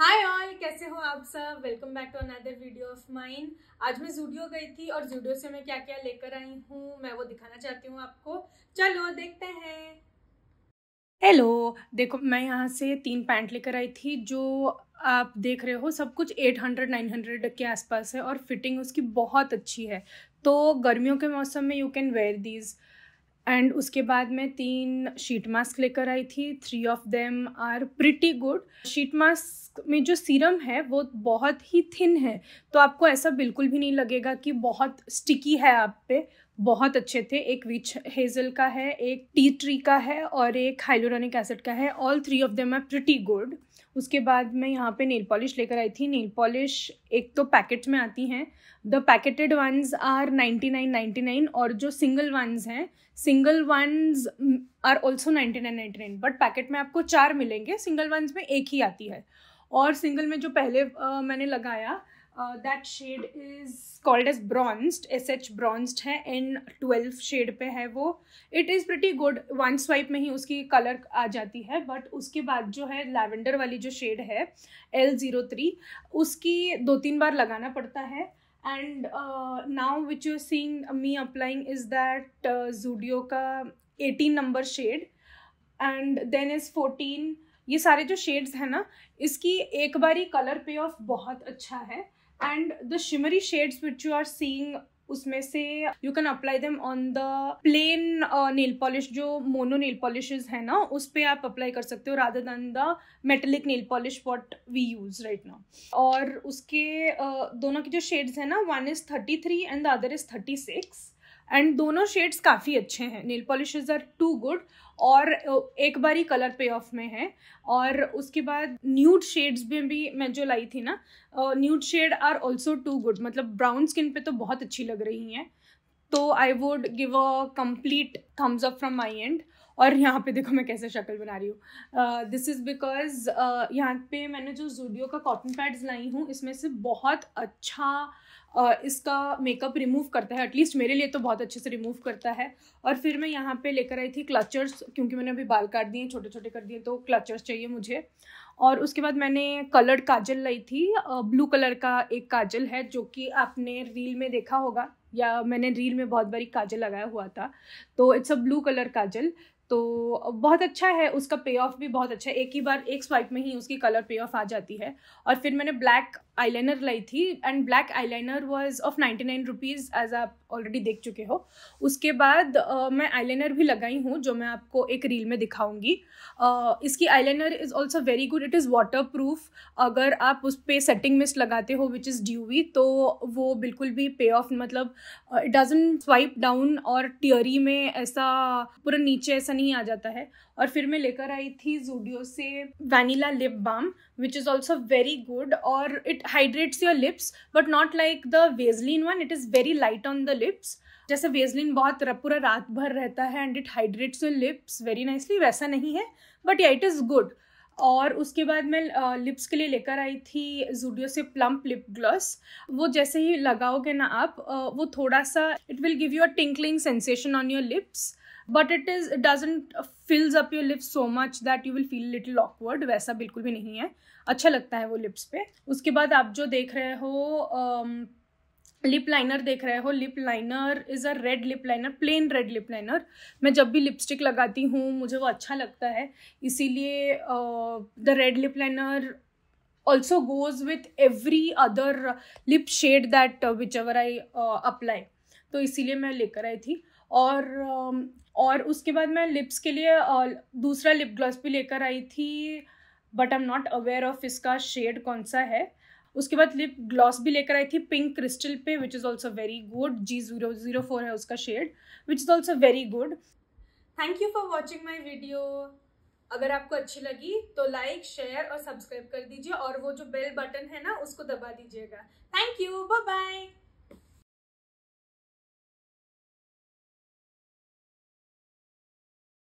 hi all कैसे हो आप सब welcome back to another video of mine आज मैं जूडियो गई थी और जूडियो से मैं क्या क्या लेकर आई हूँ मैं वो दिखाना चाहती हूँ आपको चलो देखते हैं हेलो देखो मैं यहाँ से तीन पैंट लेकर आई थी जो आप देख रहे हो सब कुछ 800 900 के आसपास है और फिटिंग उसकी बहुत अच्छी है तो गर्मियों के मौसम में you can wear these and उसके बाद मैं तीन शीट मास्क लेकर आई थी three of them are pretty good sheet mask में जो सीरम है वो बहुत ही थिन है तो आपको ऐसा बिल्कुल भी नहीं लगेगा कि बहुत स्टिकी है आप पे बहुत अच्छे थे एक विच हेजल का है एक टी ट्री का है और एक हाइलोरॉनिक एसिड का है all three of them are pretty good उसके बाद मैं यहाँ पे नेल पॉलिश लेकर आई थी नेल पॉलिश एक तो पैकेट में आती हैं the packeted ones are ninety nine ninety nine और जो सिंगल वंस हैं single ones are also ninety nine ninety nine but packet में आपको चार मिलेंगे सिंगल वंस में एक ही आती है और सिंगल में जो पहले आ, मैंने लगाया that shade is called as bronzed S H bronzed है एन ट्वेल्व शेड पे है वो it is pretty good one swipe में ही उसकी कलर आ जाती है बट उसके बाद जो है लैवेंडर वाली जो शेड है एल ज़ीरो थ्री उसकी दो तीन बार लगाना पड़ता है and now which you seeing me applying is that Zudio का eighteen number shade and then is fourteen ये सारे जो शेड्स हैं ना इसकी एक बारी कलर पे ऑफ बहुत अच्छा है and the shimmery shades which you are seeing उसमें से you can apply them on the plain nail polish जो मोनो नेल पॉलिशेज है ना उस पर आप अप्लाई कर सकते हो rather than the metallic nail polish what we use right ना और उसके uh, दोनों के जो शेड्स है ना one is thirty three and the other is thirty six and दोनों शेड्स काफ़ी अच्छे हैं nail polishes are too good और एक बार ही कलर पे ऑफ में है और उसके बाद न्यूड शेड्स में भी मैं जो लाई थी ना nude shade are also too good मतलब ब्राउन स्किन पे तो बहुत अच्छी लग रही हैं तो I would give a complete thumbs up from my end और यहाँ पे देखो मैं कैसे शक्ल बना रही हूँ दिस इज़ बिकॉज यहाँ पे मैंने जो जूडियो का कॉटन पैड्स लाई हूँ इसमें से बहुत अच्छा इसका मेकअप रिमूव करता है एटलीस्ट मेरे लिए तो बहुत अच्छे से रिमूव करता है और फिर मैं यहाँ पे लेकर आई थी क्लचर्स क्योंकि मैंने अभी बाल काट दिए छोटे छोटे कर दिए तो क्लचर्स चाहिए मुझे और उसके बाद मैंने कलर्ड काजल लाई थी ब्लू कलर का एक काजल है जो कि आपने रील में देखा होगा या मैंने रील में बहुत बारी काजल लगाया हुआ था तो it's a blue colour kajal तो बहुत अच्छा है उसका पे ऑफ भी बहुत अच्छा है एक ही बार एक स्वाइप में ही उसकी कलर पे ऑफ आ जाती है और फिर मैंने ब्लैक आईलाइनर लाई थी and black eyeliner was of ninety nine rupees as आप ऑलरेडी देख चुके हो उसके बाद uh, मैं आईलाइनर भी लगाई हूँ जो मैं आपको एक रील में दिखाऊंगी uh, इसकी eyeliner is also very good it is waterproof अगर आप उस पर सेटिंग मिस्ट लगाते हो विच इज़ ड्यूवी तो वो बिल्कुल भी पे ऑफ मतलब इट डजन स्वाइप डाउन और टियरी में ऐसा पूरा नीचे ऐसा नहीं आ जाता है और फिर मैं लेकर आई थी जूडियो से vanilla lip balm which is also very good और it it hydrates your lips but not like the vaseline one it is very light on the lips जैसे वेजलिन बहुत पूरा रात भर रहता है and it hydrates your lips very nicely वैसा नहीं है बट या इट इज़ गुड और उसके बाद मैं लिप्स के लिए लेकर आई थी जूडियो से प्लम्प लिप ग्लॉस वो जैसे ही लगाओगे ना आप वो थोड़ा सा it will give you a tinkling sensation on your lips but it is doesn't fills up your lips so much that you will feel little awkward वैसा बिल्कुल भी नहीं है अच्छा लगता है वो लिप्स पे उसके बाद आप जो देख रहे हो लिप um, लाइनर देख रहे हो lip liner is a red lip liner plain red lip liner मैं जब भी लिपस्टिक लगाती हूँ मुझे वो अच्छा लगता है इसीलिए the red lip liner also goes with every other lip shade that uh, whichever I uh, apply तो इसीलिए मैं लेकर आई थी और um, और उसके बाद मैं लिप्स के लिए uh, दूसरा लिप ग्लॉस भी लेकर आई थी but I am not aware of इसका शेड कौन सा है उसके बाद लिप ग्लॉस भी लेकर आई थी पिंक क्रिस्टल पे which is also very good G zero zero four है उसका shade which is also very good thank you for watching my video अगर आपको अच्छी लगी तो लाइक शेयर और सब्सक्राइब कर दीजिए और वो जो बेल बटन है ना उसको दबा दीजिएगा थैंक यू बाय बाय